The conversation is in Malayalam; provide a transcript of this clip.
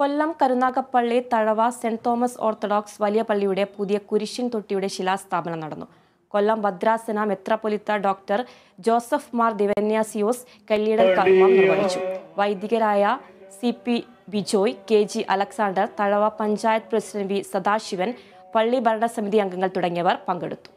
കൊല്ലം Karunagappally Thazhava Saint Thomas Orthodox വലിയ പള്ളിയുടെ പുതിയ കുരിശിൻ തൊട്ടിയുടെ ശിലാസ്ഥാപനം നടന്നു കൊല്ലം ഭദ്രാസന മെത്രാപൊലിത്ത ഡോക്ടർ ജോസഫ് മാർ ദിവന്യാസിയോസ് കല്ലിടൽ കർമ്മം നിർവഹിച്ചു വൈദികരായ C P Bijoy K G Alexander Thazhava panchayat president V Sadasivan പള്ളി ഭരണസമിതി അംഗങ്ങൾ തുടങ്ങിയവർ പങ്കെടുത്തു